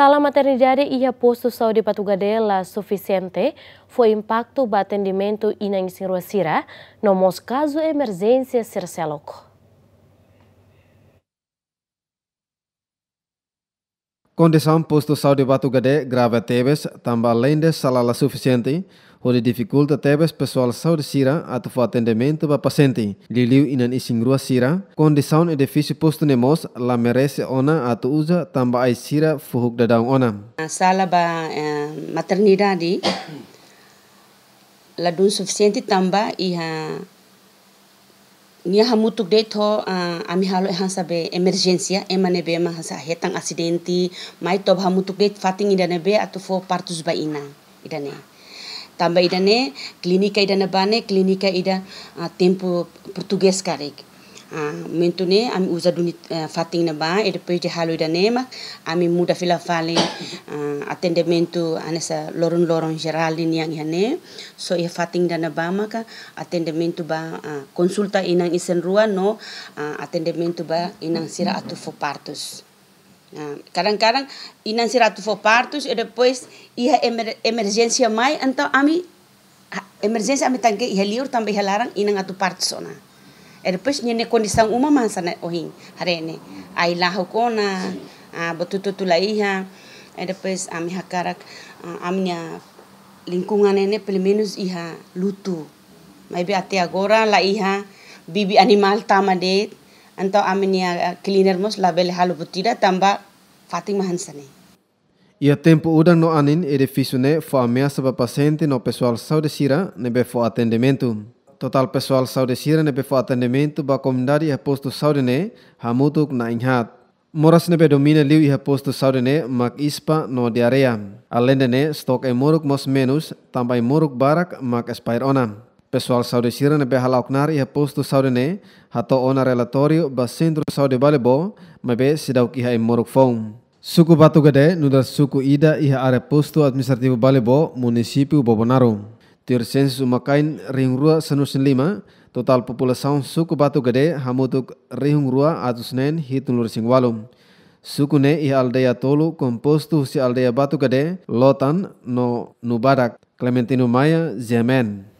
Sala maternidade e a posto saúde patugadela suficiente foi impacto ba atendimento e na insinuacira, no mos caso emergência ser seloco. Condição posto saúde patugadé grave teves, também além de sala suficiente, onde dificulta tebes pessoal saúde sira fo atendimento ba paciente. Liliu inan ising rua sira, condição edifício posto nemos la merece ona ato uza tamba ai sira fuhuk dadang ona. Nah, Sala ba eh, maternidade la dun suficiente tamba iha nia mutuk de to uh, eh, ami halo ehan sabe emergencia emane be ma hasa hetang accidenti mai ha hamutuk de fating idane be atu fo partus ba ina idane Tambah ida ne klinika ida ne bane klinika ida ah, tempo portugues karek uh, ah, mento ne ami uza duni eh, fating na ba ida pei halo ida ne ma ami muda fila fale ane ah, sa anesa loron loron geraldin yang iane. ne so ia fating da bane ba maka atendementu ba konsulta inang isen rua no atendementu ba inang sira atu fo partus Ah, kadang-kadang inan si ratu fo partus e depois iha emer, emergencia mai então ami emergencia ami tanke iha liur tambah iha larang inan atu partus ona e depois nyene condição uma mansa na ohin harene ai la hokona a betututu la iha e depois ami hakarak amnya ah, lingkungan ene pelo menos iha lutu maybe ate agora la iha bibi animal tamadet anto aminia eh, cleaner mos label halu putida tamba Fatima Hansani. Ia tempo udang no anin e defisune fo ameaça para paciente no pessoal saúde sira nebe fo atendimento. Total pessoal saúde sira nebe fo atendimento ba comunidade e posto saúde ne hamutuk na inhat. Moras nebe domina liu iha posto saúde ne mak ispa no diarrea. Alende ne stok e moruk mos menus tambah moruk barak mak espair onam. Pessoal saude sirana beha nari e ia posto Saudi ne hato ona relatorio ba centro saude balebo mabe sidau ki ha imoruk fong. Suku Batu Gede nudar suku Ida iha are posto administrativo balebo munisipiu Bobonaru. Tir sensus umakain ring rua senusin lima, total populasaun suku Batu Gede hamutuk ring rua atus nen hitun sing walum. Suku ne iha aldeia tolu postu si aldeia Batu Gede, Lotan, no Nubadak, Clementino Maia, Zemen.